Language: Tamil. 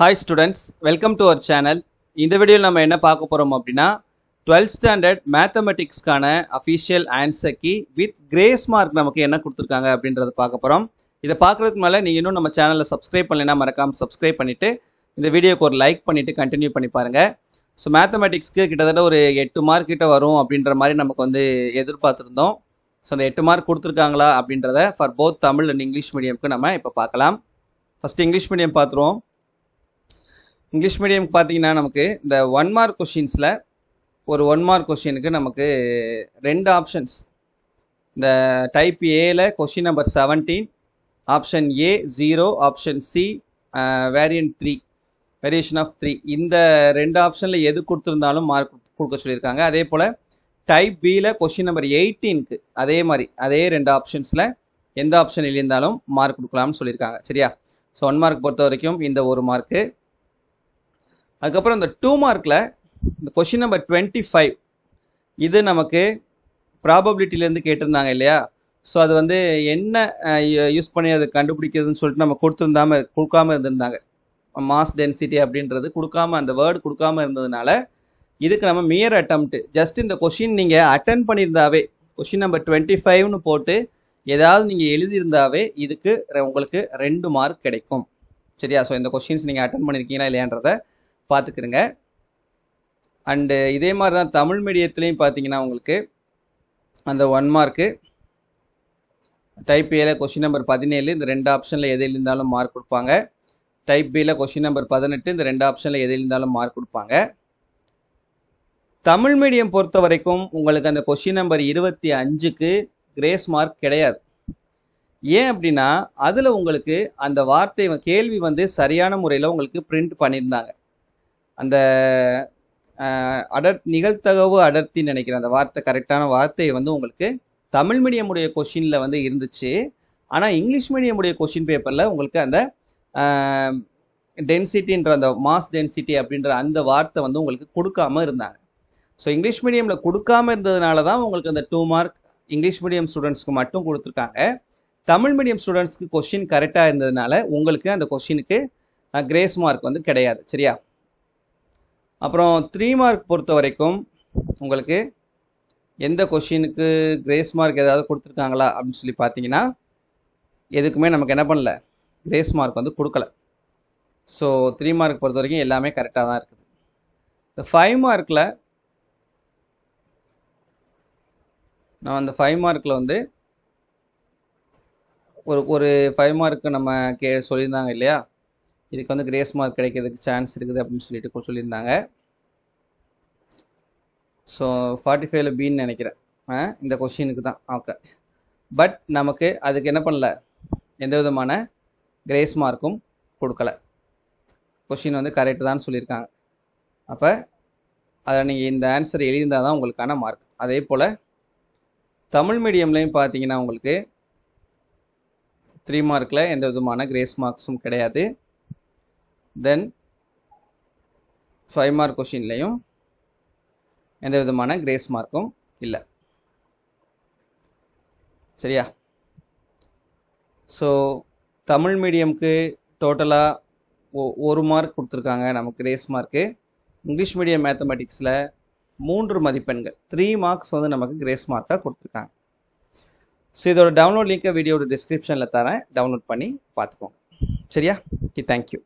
hi students welcome to our channel இந்த வீடியோவில் நம்ம என்ன பார்க்க போகிறோம் அப்படின்னா டுவெல்த் ஸ்டாண்டர்ட் மேத்தமெட்டிக்ஸ்க்கான official answer key with grace mark நமக்கு என்ன கொடுத்துருக்காங்க அப்படின்றத பார்க்க போகிறோம் இதை பார்க்குறதுக்கு மேலே நீங்கள் இன்னும் நம்ம சேனலில் சப்ஸ்கிரைப் பண்ணலைன்னா மறக்காமல் சப்ஸ்கிரைப் பண்ணிவிட்டு இந்த வீடியோவுக்கு ஒரு லைக் பண்ணிவிட்டு கண்டினியூ பண்ணி பாருங்கள் ஸோ மேத்தமெட்டிக்ஸ்க்கு கிட்டத்தட்ட ஒரு எட்டு மார்க் கிட்ட வரும் அப்படின்ற மாதிரி நமக்கு வந்து எதிர்பார்த்துருந்தோம் ஸோ அந்த எட்டு மார்க் கொடுத்துருக்காங்களா அப்படின்றத for both Tamil and English மீடியமுக்கு நம்ம இப்போ பார்க்கலாம் ஃபஸ்ட் இங்கிலீஷ் மீடியம் பார்த்துருவோம் இங்கிலீஷ் மீடியம் பார்த்தீங்கன்னா நமக்கு இந்த ஒன் மார்க் கொஷின்ஸில் ஒரு ஒன் மார்க் கொஷினுக்கு நமக்கு ரெண்டு ஆப்ஷன்ஸ் இந்த டைப் ஏல question number seventeen option A zero option C variant three variation of three இந்த ரெண்டு ஆப்ஷனில் எது கொடுத்துருந்தாலும் மார்க் கொடுக்க சொல்லியிருக்காங்க அதே போல் டைப் பியில் கொஷின் நம்பர் எயிட்டீனுக்கு அதே மாதிரி அதே ரெண்டு ஆப்ஷன்ஸில் எந்த ஆப்ஷன் இருந்தாலும் மார்க் கொடுக்கலாம்னு சொல்லியிருக்காங்க சரியா ஸோ ஒன் மார்க் பொறுத்த வரைக்கும் இந்த ஒரு மார்க்கு அதுக்கப்புறம் இந்த டூ மார்க்கில் இந்த கொஷின் நம்பர் டுவெண்ட்டி ஃபைவ் இது நமக்கு ப்ராபபிலிட்டிலேருந்து கேட்டிருந்தாங்க இல்லையா ஸோ அது வந்து என்ன யூஸ் பண்ணி அதை கண்டுபிடிக்கிறதுன்னு சொல்லிட்டு நம்ம கொடுத்துருந்தாமல் கொடுக்காம இருந்திருந்தாங்க மாஸ் டென்சிட்டி அப்படின்றது கொடுக்காம அந்த வேர்டு கொடுக்காம இருந்ததுனால இதுக்கு நம்ம மியர் அட்டம்ப்ட்டு ஜஸ்ட் இந்த கொஷின் நீங்கள் அட்டன் பண்ணியிருந்தாவே கொஷின் நம்பர் டுவெண்ட்டி ஃபைவ்னு போட்டு ஏதாவது நீங்கள் எழுதியிருந்தாவே இதுக்கு உங்களுக்கு ரெண்டு மார்க் கிடைக்கும் சரியா ஸோ இந்த கொஷின்ஸ் நீங்கள் அட்டன் பண்ணியிருக்கீங்களா இல்லையான்றதை பார்த்துக்கிறங்க அண்டு இதே மாதிரி தான் தமிழ் மீடியத்துலேயும் பார்த்தீங்கன்னா உங்களுக்கு அந்த ஒன் மார்க்கு டைப் ஏல கொஷின் நம்பர் பதினேழு இந்த ரெண்டு ஆப்ஷனில் எது இருந்தாலும் மார்க் கொடுப்பாங்க டைப் பியில் கொஷின் நம்பர் பதினெட்டு இந்த ரெண்டு ஆப்ஷனில் எது இருந்தாலும் மார்க் கொடுப்பாங்க தமிழ் மீடியம் பொறுத்த வரைக்கும் உங்களுக்கு அந்த கொஷின் நம்பர் இருபத்தி அஞ்சுக்கு கிரேஸ் மார்க் கிடையாது ஏன் அப்படின்னா அதில் உங்களுக்கு அந்த வார்த்தை கேள்வி வந்து சரியான முறையில் உங்களுக்கு பிரிண்ட் பண்ணியிருந்தாங்க அந்த அடர் நிகழ்த்தகவு அடர்த்தி நினைக்கிறேன் அந்த வார்த்தை கரெக்டான வார்த்தை வந்து உங்களுக்கு தமிழ் மீடியம் உடைய கொஷினில் வந்து இருந்துச்சு ஆனால் இங்கிலீஷ் மீடியம் உடைய கொஷின் பேப்பரில் உங்களுக்கு அந்த டென்சிட்டின்ற அந்த மாஸ் டென்சிட்டி அப்படின்ற அந்த வார்த்தை வந்து உங்களுக்கு கொடுக்காம இருந்தாங்க ஸோ இங்கிலீஷ் மீடியமில் கொடுக்காம இருந்ததுனால தான் உங்களுக்கு அந்த டூ மார்க் இங்கிலீஷ் மீடியம் ஸ்டூடெண்ட்ஸ்க்கு மட்டும் கொடுத்துருக்காங்க தமிழ் மீடியம் ஸ்டூடெண்ட்ஸ்க்கு கொஷின் கரெக்டாக இருந்ததுனால உங்களுக்கு அந்த கொஷினுக்கு கிரேஸ் மார்க் வந்து கிடையாது சரியா அப்புறம் த்ரீ மார்க் பொறுத்த வரைக்கும் உங்களுக்கு எந்த கொஷினுக்கு கிரேஸ் மார்க் ஏதாவது கொடுத்துருக்காங்களா அப்படின்னு சொல்லி பார்த்தீங்கன்னா எதுக்குமே நமக்கு என்ன பண்ணல கிரேஸ் மார்க் வந்து கொடுக்கல ஸோ த்ரீ மார்க் பொறுத்த வரைக்கும் எல்லாமே கரெக்டாக தான் இருக்குது இந்த ஃபைவ் மார்க்கில் நம்ம அந்த ஃபைவ் மார்க்கில் வந்து ஒரு ஒரு ஃபைவ் மார்க்கு நம்ம கே சொல்லியிருந்தாங்க இல்லையா இதுக்கு வந்து கிரேஸ் மார்க் கிடைக்கிறதுக்கு சான்ஸ் இருக்குது அப்படின்னு சொல்லிட்டு சொல்லியிருந்தாங்க ஸோ ஃபார்ட்டி ஃபைவ்ல பின்னு நினைக்கிறேன் இந்த கொஷினுக்கு தான் ஓகே பட் நமக்கு அதுக்கு என்ன பண்ணல எந்த விதமான கிரேஸ் மார்க்கும் கொடுக்கல கொஷின் வந்து கரெக்டு தான் சொல்லியிருக்காங்க அப்போ அதை நீங்கள் இந்த ஆன்சர் எழுதியிருந்தால் தான் உங்களுக்கான மார்க் அதே போல் தமிழ் மீடியம்லேயும் பார்த்தீங்கன்னா உங்களுக்கு த்ரீ மார்க்கில் எந்த விதமான கிரேஸ் மார்க்ஸும் கிடையாது தென் ஃபைவ் மார்க் கொஷின்லேயும் எந்த விதமான கிரேஸ் மார்க்கும் இல்லை சரியா ஸோ தமிழ் மீடியம்க்கு டோட்டலாக ஒ ஒரு மார்க் கொடுத்துருக்காங்க நமக்கு கிரேஸ் மார்க்கு இங்கிலீஷ் மீடியம் மேத்தமெட்டிக்ஸில் மூன்று மதிப்பெண்கள் த்ரீ மார்க்ஸ் வந்து நமக்கு கிரேஸ் மார்க்காக கொடுத்துருக்காங்க ஸோ இதோட டவுன்லோட் லிங்கை வீடியோட டிஸ்கிரிப்ஷனில் தரேன் டவுன்லோட் பண்ணி பார்த்துக்கோங்க சரியா ஓகே தேங்க்யூ